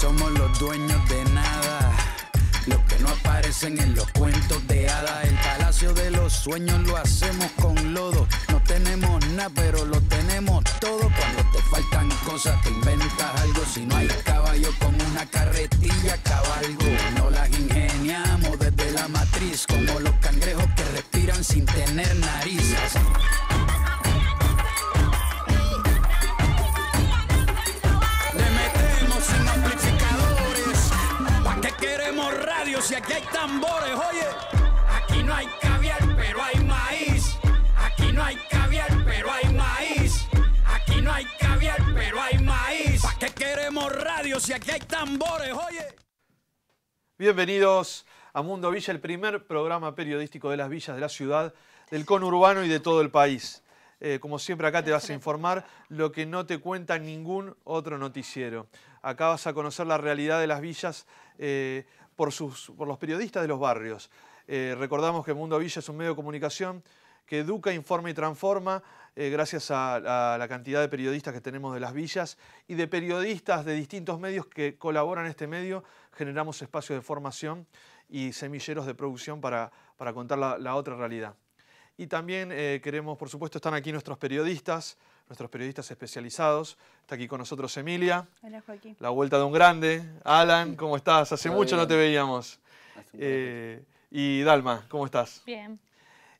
Somos los dueños de nada. Los que no aparecen en los cuentos de hadas. El palacio de los sueños lo hacemos con lodo. No tenemos nada, pero lo tenemos todo. Cuando te faltan cosas, te inventas algo. Si no hay caballo con una carretilla, cabalgo. No las ingeniamos desde la matriz, como los cangrejos que respiran sin tener narices. si aquí hay tambores, oye. Aquí no hay caviar, pero hay maíz. Aquí no hay caviar, pero hay maíz. Aquí no hay caviar, pero hay maíz. ¿Para qué queremos radio si aquí hay tambores, oye? Bienvenidos a Mundo Villa, el primer programa periodístico de las villas de la ciudad, del conurbano y de todo el país. Eh, como siempre acá te vas a informar lo que no te cuenta ningún otro noticiero. Acá vas a conocer la realidad de las villas. Eh, por, los periodistas de los barrios. Eh, recordamos que Mundo Villa es un medio de comunicación que educa, informa y transforma eh, gracias a, la cantidad de periodistas que tenemos de las villas y de periodistas de distintos medios que colaboran en este medio, generamos espacios de formación y semilleros de producción para, contar la, otra realidad. Y también eh, queremos, por supuesto, están aquí nuestros periodistas, nuestros periodistas especializados. Está aquí con nosotros Emilia. Hola, Joaquín. La vuelta de un grande. Alan, ¿cómo estás? Hace mucho no te veíamos. Eh, y Dalma, ¿cómo estás? Bien.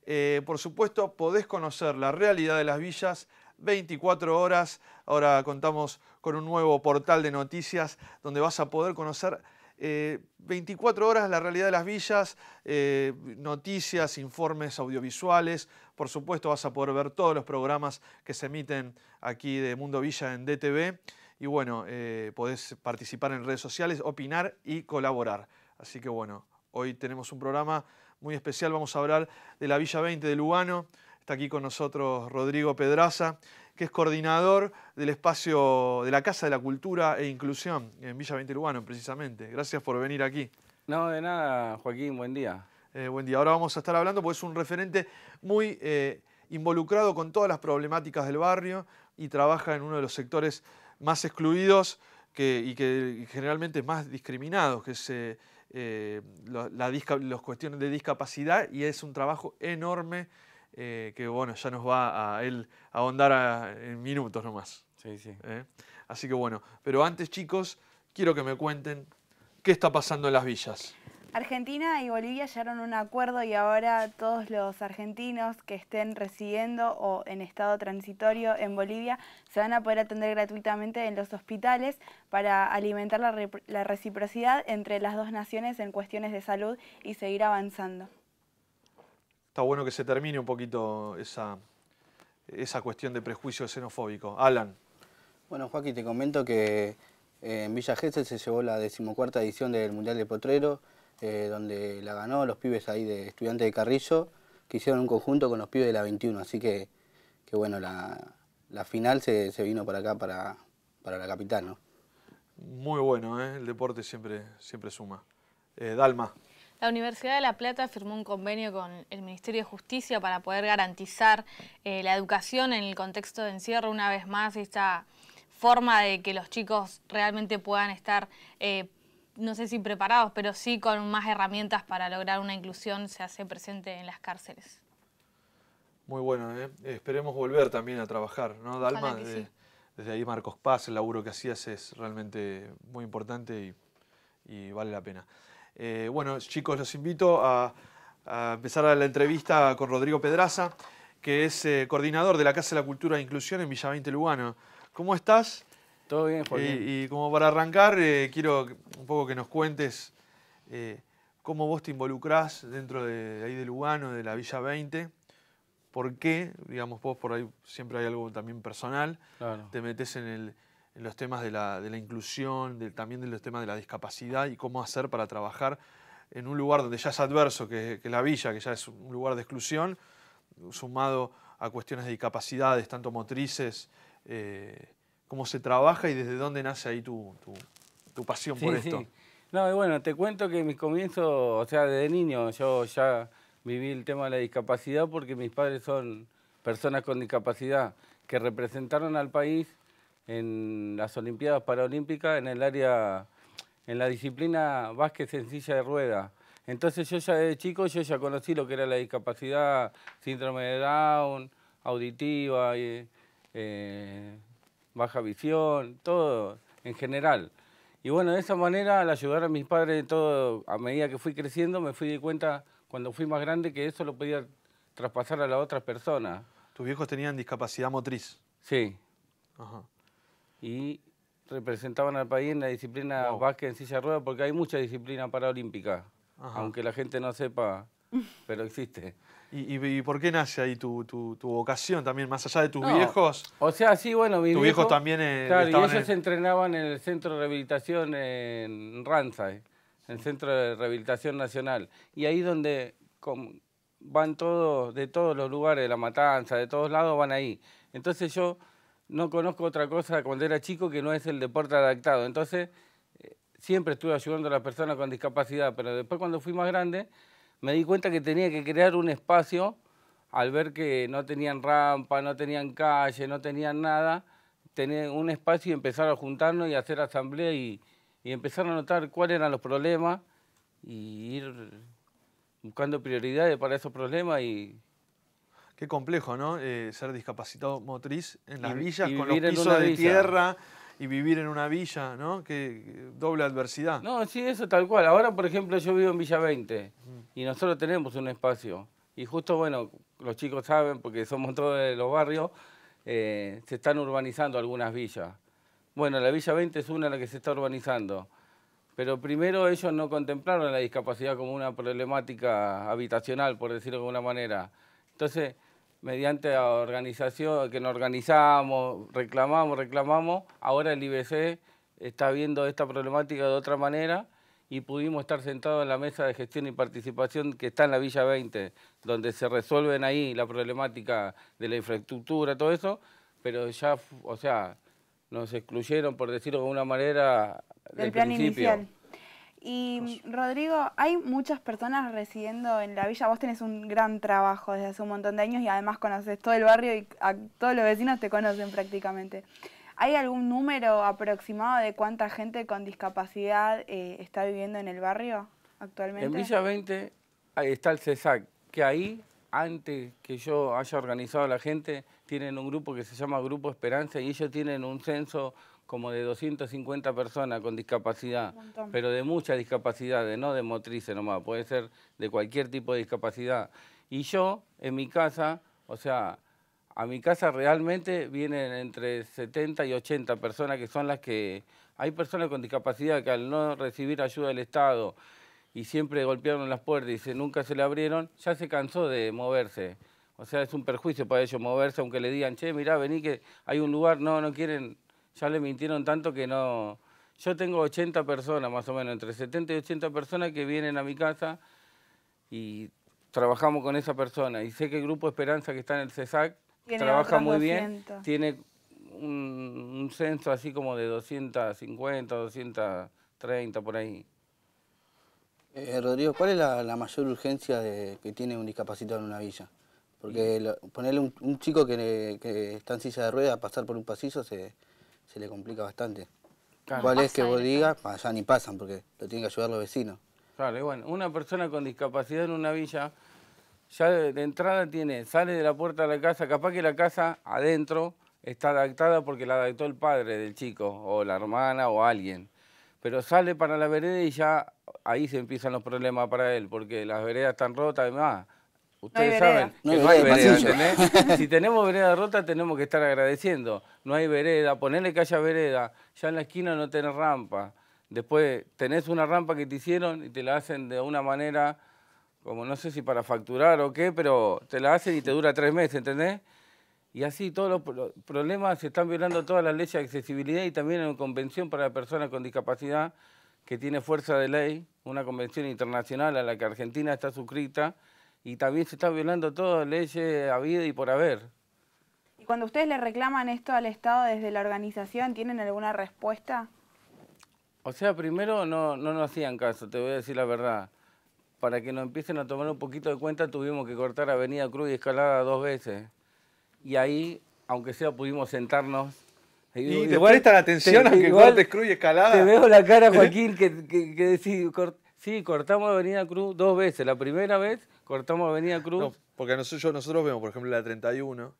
Eh, por supuesto, podés conocer la realidad de las villas 24 horas. Ahora contamos con un nuevo portal de noticias donde vas a poder conocer 24 eh, horas, la realidad de las villas, eh, noticias, informes audiovisuales. Por supuesto, vas a poder ver todos los programas que se emiten aquí de Mundo Villa en DTV. Y bueno, eh, podés participar en redes sociales, opinar y colaborar. Así que bueno, hoy tenemos un programa muy especial. Vamos a hablar de la Villa 20 de Lugano. Está aquí con nosotros Rodrigo Pedraza que es coordinador del espacio de la Casa de la Cultura e Inclusión en Villa 20 Lugano, precisamente. Gracias por venir aquí. No, de nada, Joaquín, buen día. Eh, buen día. Ahora vamos a estar hablando porque es un referente muy eh, involucrado con todas las problemáticas del barrio y trabaja en uno de los sectores más excluidos y que generalmente más discriminados, que es eh, las cuestiones de discapacidad, y es un trabajo enorme eh, que bueno, ya nos va a él ahondar en minutos nomás. ¿eh? Así que bueno, pero antes chicos, quiero que me cuenten qué está pasando en las villas. Argentina y Bolivia llegaron a un acuerdo y ahora todos los argentinos que estén residiendo o en estado transitorio en Bolivia se van a poder atender gratuitamente en los hospitales para alimentar la reciprocidad entre las dos naciones en cuestiones de salud y seguir avanzando está bueno que se termine un poquito esa, esa cuestión de prejuicio xenofóbico. Alan. Bueno, Joaquín, te comento que eh, en Villa Gesell se llevó la decimocuarta edición del Mundial de Potrero, eh, donde la ganó los pibes ahí de estudiantes de Carrillo, que hicieron un conjunto con los pibes de la 21. Así que, que bueno, la, final se, vino para acá, para, la capital, ¿no? Muy bueno, ¿eh? el deporte siempre, siempre suma. Eh, Dalma. La Universidad de La Plata firmó un convenio con el Ministerio de Justicia para poder garantizar eh, la educación en el contexto de encierro. Una vez más, esta forma de que los chicos realmente puedan estar, eh, no sé si preparados, pero sí con más herramientas para lograr una inclusión se hace presente en las cárceles. Muy bueno, ¿eh? esperemos volver también a trabajar, ¿no, Dalma? Desde, ahí Marcos Paz, el laburo que hacías es realmente muy importante y vale la pena. Eh, bueno, chicos, los invito a, empezar la entrevista con Rodrigo Pedraza, que es eh, coordinador de la Casa de la Cultura e Inclusión en Villa 20 Lugano. ¿Cómo estás? Todo bien, Jorge. Y, como para arrancar, eh, quiero un poco que nos cuentes cómo vos te involucrás dentro de, ahí de Lugano, de la Villa 20. ¿Por qué? Digamos, vos por ahí siempre hay algo también personal. Te metes en el, los temas de la, de la inclusión, también de los temas de la discapacidad y cómo hacer para trabajar en un lugar donde ya es adverso, que, que la villa, que ya es un lugar de exclusión, sumado a cuestiones de discapacidades, tanto motrices, eh, cómo se trabaja y desde dónde nace ahí tu, tu, tu pasión por esto. Sí. No, y bueno, te cuento que mis comienzos, o sea, desde niño yo ya viví el tema de la discapacidad porque mis padres son personas con discapacidad que representaron al país en las Olimpiadas Paralímpicas en el área, en la disciplina básquet sencilla de rueda. Entonces yo ya de chico yo ya conocí lo que era la discapacidad, síndrome de Down, auditiva, eh, eh, baja visión, todo en general. Y bueno, de esa manera, al ayudar a mis padres todo, a medida que fui creciendo, me fui de cuenta cuando fui más grande que eso lo podía traspasar a las otras personas. ¿Tus viejos tenían discapacidad motriz? Sí. Ajá y representaban al país en la disciplina wow. en silla de porque hay mucha disciplina paraolímpica, aunque la gente no sepa, pero existe. ¿Y, y, por qué nace ahí tu, tu, tu, vocación también, más allá de tus viejos? O sea, sí, bueno, mis tus viejos, también eh, Claro, y ellos entrenaban en el centro de rehabilitación en Ranza, eh, en el centro de rehabilitación nacional. Y ahí donde van todos, de todos los lugares, de La Matanza, de todos lados, van ahí. Entonces yo no conozco otra cosa cuando era chico que no es el deporte adaptado. Entonces, eh, siempre estuve ayudando a las personas con discapacidad, pero después cuando fui más grande, me di cuenta que tenía que crear un espacio al ver que no tenían rampa, no tenían calle, no tenían nada, tener un espacio y empezar a juntarnos y hacer asamblea y, empezar a notar cuáles eran los problemas y ir buscando prioridades para esos problemas y Qué complejo, ¿no? Eh, ser discapacitado motriz en las villas, con los pisos de tierra y vivir en una villa, ¿no? Qué doble adversidad. No, sí, eso tal cual. Ahora, por ejemplo, yo vivo en Villa 20 mm. y nosotros tenemos un espacio. Y justo, bueno, los chicos saben, porque somos todos de los barrios, eh, se están urbanizando algunas villas. Bueno, la Villa 20 es una en la que se está urbanizando. Pero primero ellos no contemplaron la discapacidad como una problemática habitacional, por decirlo de alguna manera. Entonces, mediante la organización que nos organizamos, reclamamos, reclamamos, ahora el IBC está viendo esta problemática de otra manera y pudimos estar sentados en la mesa de gestión y participación que está en la Villa 20, donde se resuelven ahí la problemática de la infraestructura, todo eso, pero ya, o sea, nos excluyeron, por decirlo de una manera, del, plan inicial. Y mm, Rodrigo, hay muchas personas residiendo en la villa. Vos tenés un gran trabajo desde hace un montón de años y además conoces todo el barrio y todos los vecinos te conocen prácticamente. ¿Hay algún número aproximado de cuánta gente con discapacidad eh, está viviendo en el barrio actualmente? En Villa 20 está el CESAC, que ahí, antes que yo haya organizado a la gente, tienen un grupo que se llama Grupo Esperanza y ellos tienen un censo como de 250 personas con discapacidad, pero de muchas discapacidades, no de motrices nomás, puede ser de cualquier tipo de discapacidad. Y yo, en mi casa, o sea, a mi casa realmente vienen entre 70 y 80 personas que son las que... Hay personas con discapacidad que al no recibir ayuda del Estado y siempre golpearon las puertas y se, nunca se le abrieron, ya se cansó de moverse. O sea, es un perjuicio para ellos moverse, aunque le digan, che, mirá, vení que hay un lugar, no, no quieren ya le mintieron tanto que no... Yo tengo 80 personas, más o menos, entre 70 y 80 personas que vienen a mi casa y trabajamos con esa persona. Y sé que el Grupo Esperanza, que está en el CESAC, trabaja muy bien, tiene un, un, censo así como de 250, 230, por ahí. Eh, Rodrigo, ¿cuál es la, mayor urgencia que tiene un discapacitado en una villa? Porque ponerle un, un chico que, que, está en silla de ruedas a pasar por un pasillo se, se le complica bastante. ¿Cuál es que vos digas? Allá ni pasan porque lo tienen que ayudar los vecinos. Claro, bueno, una persona con discapacidad en una villa ya de entrada tiene, sale de la puerta de la casa, capaz que la casa adentro está adaptada porque la adaptó el padre del chico, o la hermana, o alguien. Pero sale para la vereda y ya ahí se empiezan los problemas para él, porque las veredas están rotas y más. Ustedes saben que no hay vereda, ¿entendés? si tenemos vereda rota tenemos que estar agradeciendo. No hay vereda, ponele que haya vereda, ya en la esquina no tenés rampa. Después tenés una rampa que te hicieron y te la hacen de una manera, como no sé si para facturar o qué, pero te la hacen y te dura tres meses, ¿entendés? Y así todos los problemas se están violando todas las leyes de accesibilidad y también en convención para personas con discapacidad que tiene fuerza de ley, una convención internacional a la que Argentina está suscrita y también se está violando todas leyes a vida y por haber. ¿Y cuando ustedes le reclaman esto al Estado desde la organización, tienen alguna respuesta? O sea, primero no, no nos hacían caso, te voy a decir la verdad. Para que nos empiecen a tomar un poquito de cuenta, tuvimos que cortar Avenida Cruz y Escalada dos veces. Y ahí, aunque sea, pudimos sentarnos y, eh, te igual, prestan atención aunque igual, cortes Cruz y Escalada. Te veo la cara, Joaquín, que, que, sí, cortamos Avenida Cruz dos veces. La primera vez cortamos Avenida Cruz. porque nosotros, nosotros vemos, por ejemplo, la 31,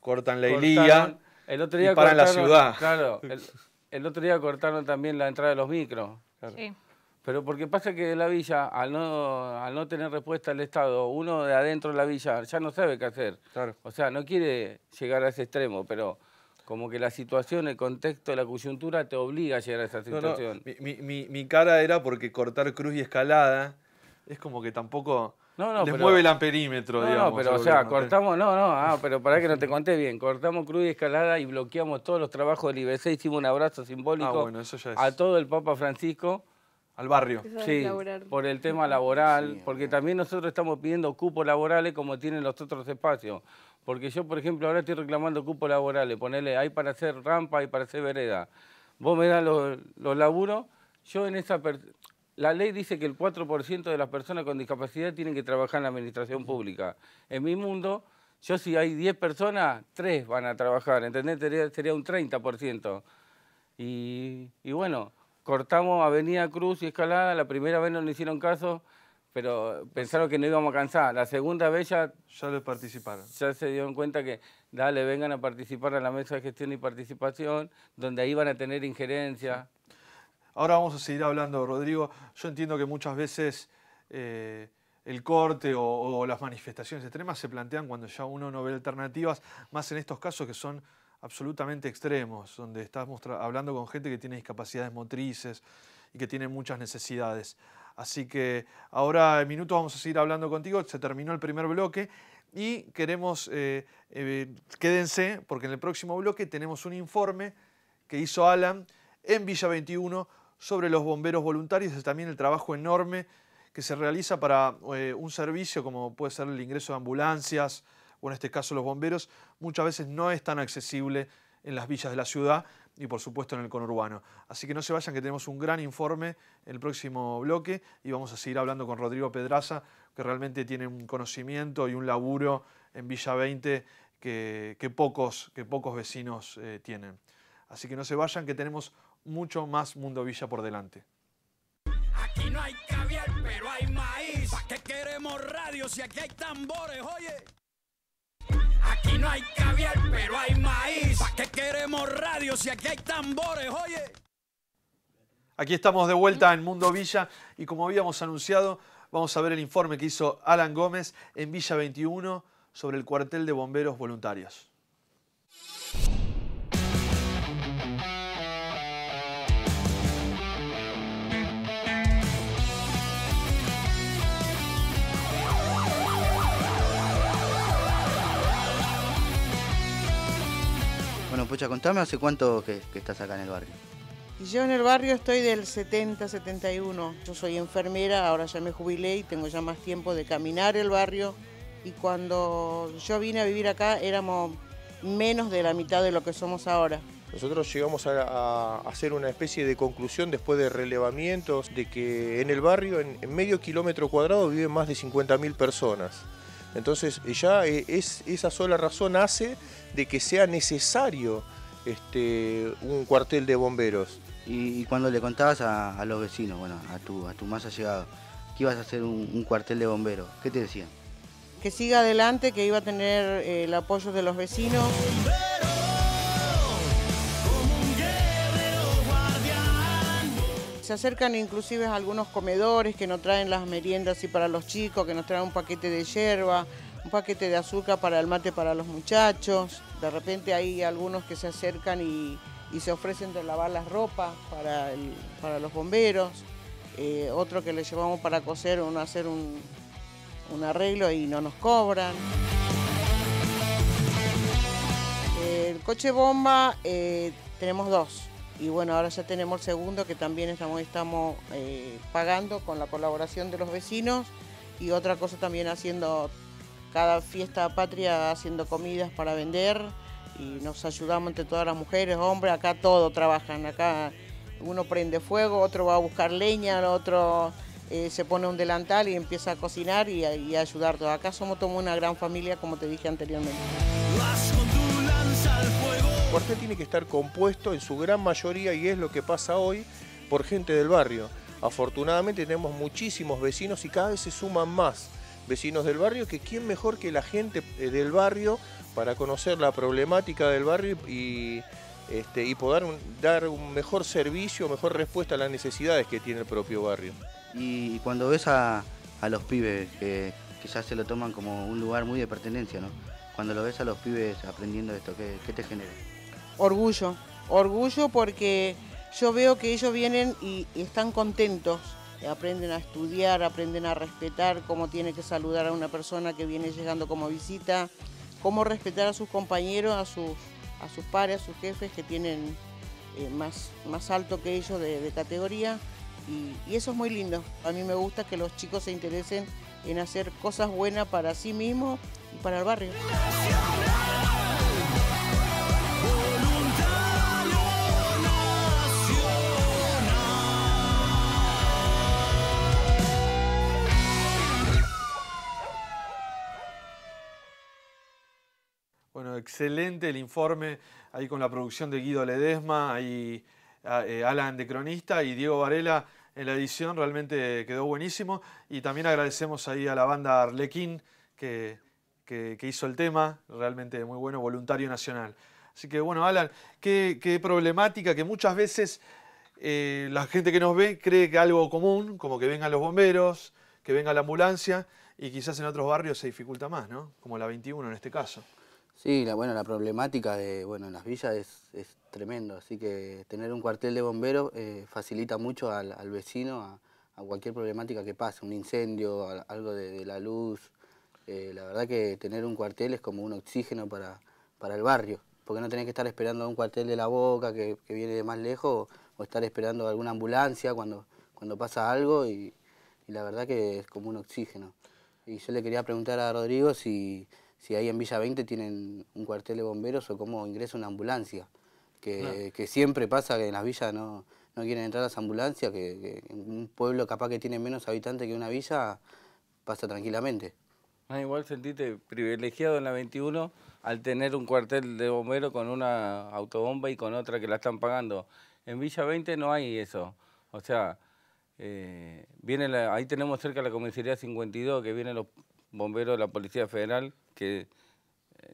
cortan la Ilía el otro día y paran la ciudad. Claro, el, otro día cortaron también la entrada de los micros. Sí. Pero porque pasa que la villa, al no, al no tener respuesta al Estado, uno de adentro de la villa ya no sabe qué hacer. Claro. O sea, no quiere llegar a ese extremo, pero como que la situación, el contexto, la coyuntura te obliga a llegar a esa situación. Mi, mi, cara era porque cortar cruz y escalada es como que tampoco no, no, mueve el amperímetro, digamos. No, pero o sea, cortamos, no, no, ah, pero para que no te conté bien, cortamos Cruz y Escalada y bloqueamos todos los trabajos del IBC, hicimos un abrazo simbólico ah, a todo el Papa Francisco. Al barrio. Sí, por el tema laboral, porque también nosotros estamos pidiendo cupos laborales como tienen los otros espacios. Porque yo, por ejemplo, ahora estoy reclamando cupos laborales, Ponerle hay para hacer rampa, hay para hacer vereda. Vos me das los, los laburos, yo en esa... La ley dice que el 4% de las personas con discapacidad tienen que trabajar en la administración pública. En mi mundo, yo si hay 10 personas, 3 van a trabajar, ¿entendés? Sería, un 30%. Y, bueno, cortamos Avenida Cruz y Escalada, la primera vez no le hicieron caso, pero pensaron que no íbamos a cansar. La segunda vez ya... Ya les participaron. Ya se dieron cuenta que, dale, vengan a participar a la mesa de gestión y participación, donde ahí van a tener injerencia. Ahora vamos a seguir hablando, Rodrigo. Yo entiendo que muchas veces eh, el corte o, las manifestaciones extremas se plantean cuando ya uno no ve alternativas, más en estos casos que son absolutamente extremos, donde estamos hablando con gente que tiene discapacidades motrices y que tiene muchas necesidades. Así que ahora en minutos vamos a seguir hablando contigo. Se terminó el primer bloque y queremos, eh, eh, quédense, porque en el próximo bloque tenemos un informe que hizo Alan en Villa 21 sobre los bomberos voluntarios es también el trabajo enorme que se realiza para eh, un servicio como puede ser el ingreso de ambulancias o en este caso los bomberos, muchas veces no es tan accesible en las villas de la ciudad y por supuesto en el conurbano. Así que no se vayan que tenemos un gran informe en el próximo bloque y vamos a seguir hablando con Rodrigo Pedraza, que realmente tiene un conocimiento y un laburo en Villa 20 que, pocos, que pocos vecinos eh, tienen. Así que no se vayan que tenemos mucho más Mundo Villa por delante. Aquí no hay caviar, pero hay maíz. ¿Para qué queremos radios si aquí hay tambores, oye? Aquí no hay caviar, pero hay maíz. ¿Para qué queremos radio si aquí hay tambores, oye? Aquí estamos de vuelta en Mundo Villa y como habíamos anunciado, vamos a ver el informe que hizo Alan Gómez en Villa 21 sobre el cuartel de bomberos voluntarios. Pucha, contame hace cuánto que, estás acá en el barrio. Yo en el barrio estoy del 70, 71. Yo soy enfermera, ahora ya me jubilé y tengo ya más tiempo de caminar el barrio. Y cuando yo vine a vivir acá éramos menos de la mitad de lo que somos ahora. Nosotros llegamos a, hacer una especie de conclusión después de relevamientos de que en el barrio, en, en medio kilómetro cuadrado, viven más de 50.000 personas. Entonces ya e, es, esa sola razón hace de que sea necesario este, un cuartel de bomberos. Y, cuando le contabas a, los vecinos, bueno, a tu, a tu más allegado, que ibas a hacer un, cuartel de bomberos, ¿qué te decían? Que siga adelante, que iba a tener eh, el apoyo de los vecinos. Se acercan inclusive algunos comedores que nos traen las meriendas y para los chicos, que nos traen un paquete de hierba, un paquete de azúcar para el mate para los muchachos. De repente hay algunos que se acercan y, se ofrecen de lavar las ropas para, los bomberos. Eh, otro que le llevamos para coser o hacer un, arreglo y no nos cobran. El coche bomba eh, tenemos dos y bueno, ahora ya tenemos el segundo que también estamos, estamos eh, pagando con la colaboración de los vecinos y otra cosa también haciendo cada fiesta patria, haciendo comidas para vender y nos ayudamos entre todas las mujeres, hombres, acá todo trabajan, acá uno prende fuego, otro va a buscar leña, otro eh, se pone un delantal y empieza a cocinar y, a ayudar todo Acá somos como una gran familia, como te dije anteriormente. El cuartel tiene que estar compuesto en su gran mayoría, y es lo que pasa hoy, por gente del barrio. Afortunadamente tenemos muchísimos vecinos y cada vez se suman más vecinos del barrio, que quién mejor que la gente eh, del barrio para conocer la problemática del barrio y, este, poder dar un mejor servicio, mejor respuesta a las necesidades que tiene el propio barrio. Y cuando ves a, los pibes que, se lo toman como un lugar muy de pertenencia, ¿no? Cuando lo ves a los pibes aprendiendo esto, qué te genera? Orgullo, orgullo porque yo veo que ellos vienen y, están contentos, aprenden a estudiar, aprenden a respetar cómo tiene que saludar a una persona que viene llegando como visita, cómo respetar a sus compañeros, a sus, a sus pares, a sus jefes que tienen eh, más, más alto que ellos de, categoría. Y, y, eso es muy lindo. A mí me gusta que los chicos se interesen en hacer cosas buenas para sí mismos y para el barrio. excelente el informe ahí con la producción de Guido Ledesma, ahí eh, Alan de Cronista y Diego Varela en la edición, realmente quedó buenísimo. Y también agradecemos ahí a la banda Arlequín que, hizo el tema, realmente muy bueno, voluntario nacional. Así que bueno, Alan, qué, problemática que muchas veces eh, la gente que nos ve cree que algo común, como que vengan los bomberos, que venga la ambulancia, y quizás en otros barrios se dificulta más, Como la 21 en este caso. Sí, la, bueno, la problemática de bueno, en las villas es, es tremendo, así que tener un cuartel de bomberos eh, facilita mucho al, vecino a, cualquier problemática que pase, un incendio, algo de, la luz. Eh, la verdad que tener un cuartel es como un oxígeno para, para el barrio, porque no tenés que estar esperando a un cuartel de la boca que, viene de más lejos o, estar esperando a alguna ambulancia cuando, cuando pasa algo y la verdad que es como un oxígeno. Y yo le quería preguntar a Rodrigo si si ahí en Villa 20 tienen un cuartel de bomberos o cómo ingresa una ambulancia, que, siempre pasa que en las villas no, quieren entrar las ambulancias, que, un pueblo capaz que tiene menos habitantes que una villa pasa tranquilamente. Ah, igual sentiste privilegiado en la 21 al tener un cuartel de bomberos con una autobomba y con otra que la están pagando. En Villa 20 no hay eso. O sea, eh, viene ahí tenemos cerca la comisaría 52 que vienen los bomberos de la Policía Federal que eh,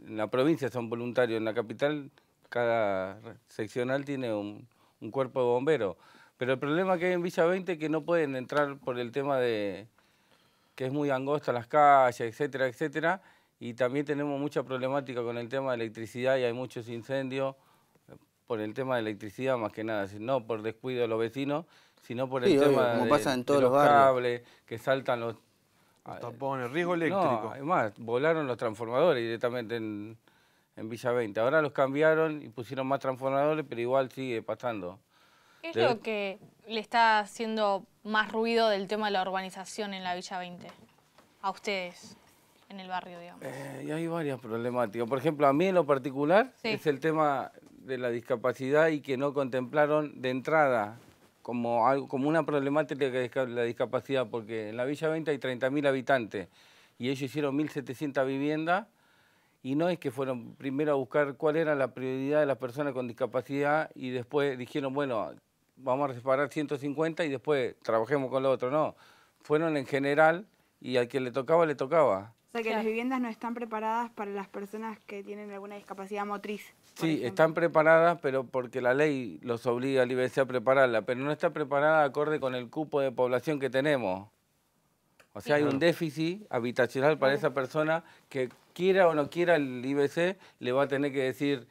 en la provincia son voluntarios, en la capital cada seccional tiene un, cuerpo de bomberos. Pero el problema que hay en Villa 20 es que no pueden entrar por el tema de que es muy angosta las calles, etcétera, etcétera. Y también tenemos mucha problemática con el tema de electricidad y hay muchos incendios eh, por el tema de electricidad más que nada, no por descuido de los vecinos, sino por el tema de, pasa en todos los, los cables, que saltan los tapón, ah, eh, tapones, riesgo eléctrico. además, volaron los transformadores directamente en, Villa 20. Ahora los cambiaron y pusieron más transformadores, pero igual sigue pasando. ¿Qué es lo que le está haciendo más ruido del tema de la urbanización en la Villa 20? A ustedes, en el barrio, digamos. Eh, y hay varias problemáticas. Por ejemplo, a mí en lo particular es el tema de la discapacidad y que no contemplaron de entrada como, algo, como una problemática de la discapacidad, porque en la Villa 20 hay 30.000 habitantes y ellos hicieron 1.700 viviendas y no es que fueron primero a buscar cuál era la prioridad de las personas con discapacidad y después dijeron, bueno, vamos a reparar 150 y después trabajemos con lo otro, no. Fueron en general y al que le tocaba, le tocaba. O sea que las viviendas no están preparadas para las personas que tienen alguna discapacidad motriz. Sí, están preparadas, pero porque la ley los obliga al IBC a prepararla, pero no está preparada acorde con el cupo de población que tenemos. O sea, hay un déficit habitacional para esa persona que quiera o no quiera el IBC, le va a tener que decir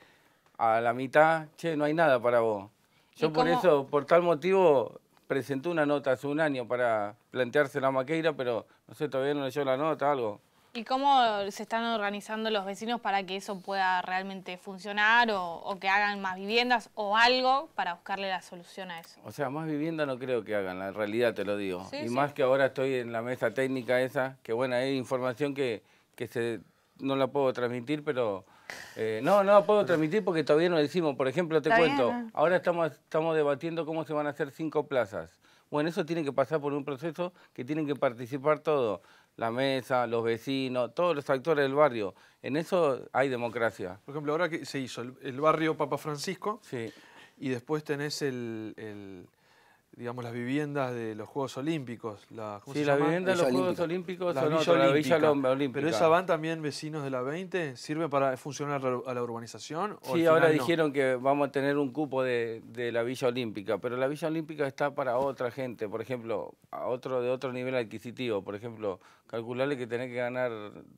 a la mitad, che, no hay nada para vos. Yo por eso, por tal motivo, presenté una nota hace un año para plantearse la maqueira, pero no sé, todavía no leyó la nota, algo. ¿Y cómo se están organizando los vecinos para que eso pueda realmente funcionar o, que hagan más viviendas o algo para buscarle la solución a eso? O sea, más vivienda no creo que hagan, la realidad te lo digo. y más que ahora estoy en la mesa técnica esa, que bueno, hay información que, no la puedo transmitir, pero... Eh, no, no la puedo transmitir porque todavía no decimos. Por ejemplo, te cuento, ahora estamos, estamos debatiendo cómo se van a hacer cinco plazas. Bueno, eso tiene que pasar por un proceso que tienen que participar todos la mesa, los vecinos, todos los actores del barrio. En eso hay democracia. Por ejemplo, ahora que se hizo el, barrio Papa Francisco sí. y después tenés el digamos, las viviendas de los Juegos Olímpicos. La, sí, las viviendas de los Juegos Olímpicos son la Villa Olímpica. Pero esa van también vecinos de la 20, ¿sirve para funcionar a la urbanización? sí, ahora dijeron que vamos a tener un cupo de, la Villa Olímpica, pero la Villa Olímpica está para otra gente, por ejemplo, a otro de otro nivel adquisitivo, por ejemplo, calcularle que tenés que ganar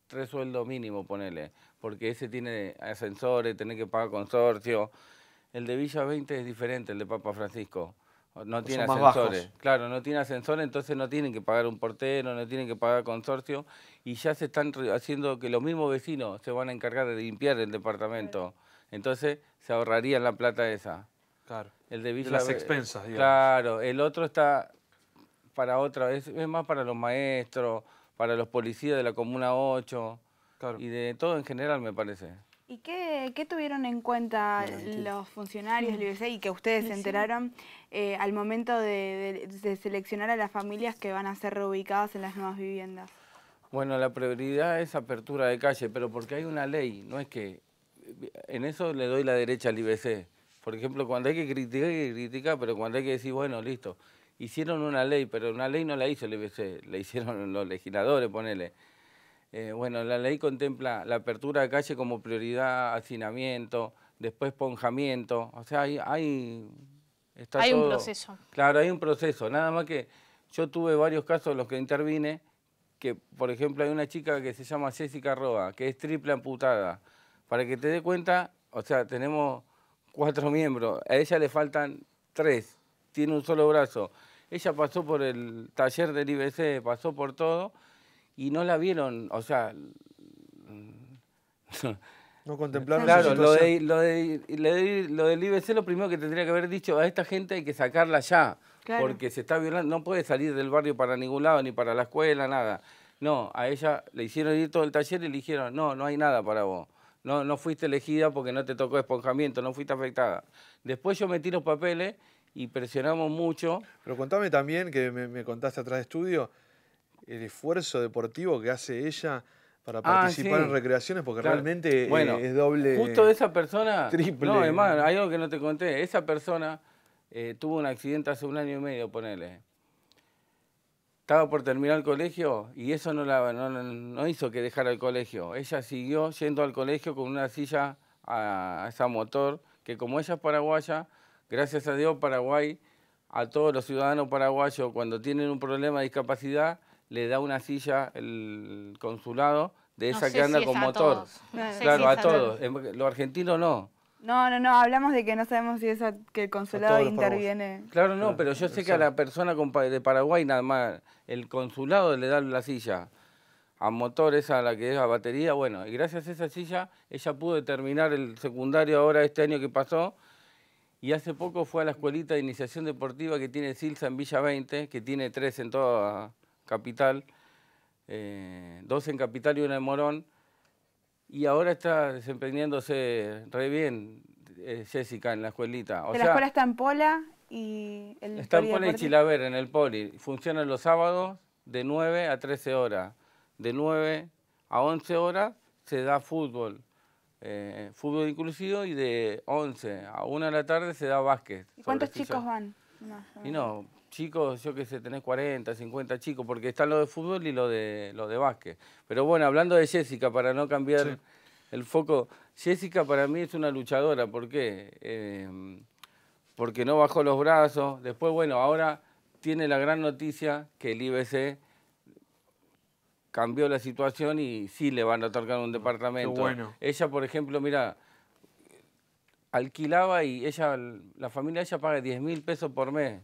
tres sueldos mínimo ponele, porque ese tiene ascensores, tenés que pagar consorcio. El de Villa 20 es diferente, el de Papa Francisco no tiene ascensores. Claro, no tiene ascensor, entonces no tienen que pagar un portero, no tienen que pagar consorcio y ya se están haciendo que los mismos vecinos se van a encargar de limpiar el departamento. Entonces se ahorraría la plata esa. Claro. El de las expensas, Claro, el otro está para otra, es, más para los maestros, para los policías de la Comuna 8 claro. y de todo en general, me parece. ¿Y qué, tuvieron en cuenta los funcionarios del IBC y que ustedes se enteraron eh, al momento de, de, seleccionar a las familias que van a ser reubicadas en las nuevas viviendas? Bueno, la prioridad es apertura de calle, pero porque hay una ley, no es que... En eso le doy la derecha al IBC. Por ejemplo, cuando hay que criticar, hay que criticar, pero cuando hay que decir, bueno, listo, hicieron una ley, pero una ley no la hizo el IBC, la hicieron los legisladores, ponele. Eh, bueno, la ley contempla la apertura de calle como prioridad, hacinamiento, después ponjamiento, o sea, hay... Hay, hay un proceso. Claro, hay un proceso, nada más que yo tuve varios casos en los que intervine, que por ejemplo hay una chica que se llama Jessica Roa, que es triple amputada. Para que te dé cuenta, o sea, tenemos cuatro miembros, a ella le faltan tres, tiene un solo brazo. Ella pasó por el taller del IBC, pasó por todo, y no la vieron, o sea... No contemplaron Claro, lo, de, lo, lo, de, del IBC lo primero que tendría que haber dicho, a esta gente hay que sacarla ya, porque se está violando, no puede salir del barrio para ningún lado, ni para la escuela, nada. No, a ella le hicieron ir todo el taller y le dijeron, no, no hay nada para vos. No, no fuiste elegida porque no te tocó esponjamiento, no fuiste afectada. Después yo metí los papeles y presionamos mucho. Pero contame también, que me, me contaste atrás de estudio, el esfuerzo deportivo que hace ella para ah, participar en recreaciones, porque realmente eh, es doble. Justo esa persona. Triple. No, hay algo que no te conté. Esa persona eh, tuvo un accidente hace un año y medio, ponele. Estaba por terminar el colegio y eso no, la, no, hizo que dejara el colegio. Ella siguió yendo al colegio con una silla a, a esa motor, que como ella es paraguaya, gracias a Dios Paraguay, a todos los ciudadanos paraguayos, cuando tienen un problema de discapacidad, le da una silla el consulado de esa que anda con motor. claro, a todos. lo argentino no. No, no, no, hablamos de que no sabemos si es que el consulado interviene. Claro, no, pero yo sé que a la persona de Paraguay nada más el consulado le da la silla. A motor esa, la que es la batería, bueno, y gracias a esa silla ella pudo terminar el secundario ahora este año que pasó y hace poco fue a la escuelita de iniciación deportiva que tiene Silsa en Villa 20, que tiene tres en toda Capital, eh, dos en Capital y una en Morón. Y ahora está desempeñándose re bien eh, Jessica en la escuelita. O la escuela está en Pola y el Está en Pola y Chilaver, en el Poli. Funciona los sábados de 9 a 13 horas. De 9 a 11 horas se da fútbol, eh, fútbol inclusivo, y de 11 a 1 de la tarde se da básquet. ¿Y cuántos chicos van? Y no, chicos, yo que sé, tenés 40, 50 chicos, porque están lo de fútbol y lo de, de básquet. Pero bueno, hablando de Jessica, para no cambiar el foco, Jessica para mí es una luchadora, ¿por qué? Em, porque no bajó los brazos, después, bueno, ahora tiene la gran noticia que el IBC cambió la situación y sí le van a otorgar un departamento. Ella, por ejemplo, mira, alquilaba y ella, la familia ella paga 10 mil pesos por mes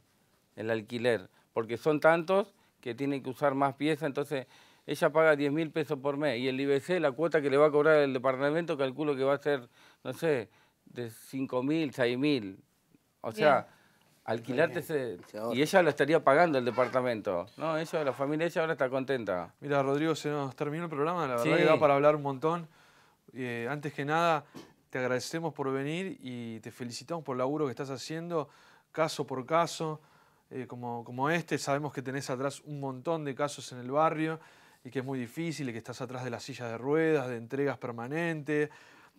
el alquiler, porque son tantos que tienen que usar más piezas, entonces ella paga 10 mil pesos por mes y el IBC, la cuota que le va a cobrar el departamento, calculo que va a ser, no sé, de 5 mil, 6 mil. O sea, alquilarte y ella lo estaría pagando el departamento. No, ella, la familia ella ahora está contenta. Mira, Rodrigo, se nos terminó el programa, la verdad que da para hablar un montón. Eh, antes que nada, te agradecemos por venir y te felicitamos por el laburo que estás haciendo, caso por caso eh, como, este. Sabemos que tenés atrás un montón de casos en el barrio y que es muy difícil y que estás atrás de las sillas de ruedas, de entregas permanentes.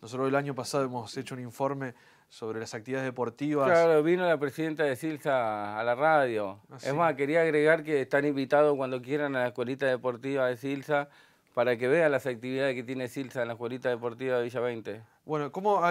Nosotros el año pasado hemos hecho un informe sobre las actividades deportivas. Claro, vino la presidenta de Silsa a la radio. Ah, es más, quería agregar que están invitados cuando quieran a la escuelita deportiva de Silsa para que vean las actividades que tiene Silsa en la escuelita deportiva de Villa 20. Bueno,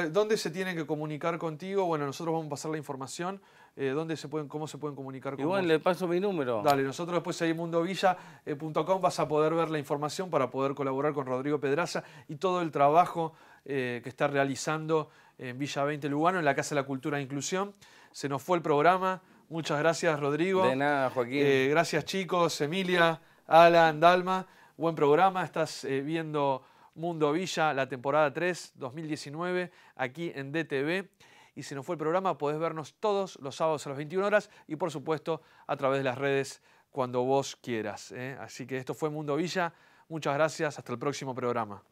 ¿dónde se tienen que comunicar contigo? Bueno, nosotros vamos a pasar la información. Eh, dónde se pueden, cómo se pueden comunicar con Igual le paso mi número. Dale, nosotros después ahí mundovilla.com vas a poder ver la información para poder colaborar con Rodrigo Pedraza y todo el trabajo eh, que está realizando en Villa 20 Lugano, en la Casa de la Cultura e Inclusión. Se nos fue el programa. Muchas gracias, Rodrigo. De nada, Joaquín. Eh, gracias, chicos. Emilia, Alan, Dalma. Buen programa. Estás viendo Mundo Villa, la temporada 3, 2019, aquí en DTV y si no fue el programa, podés vernos todos los sábados a las 21 horas y por supuesto a través de las redes cuando vos quieras. ¿eh? Así que esto fue Mundo Villa. Muchas gracias. Hasta el próximo programa.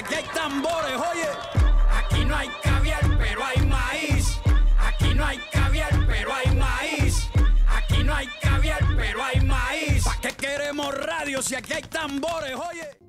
aquí hay tambores, oye. Aquí no hay pero hay maíz. Aquí no hay no hay caviar, pero hay maíz. ¿Para qué queremos radio si aquí hay tambores, oye?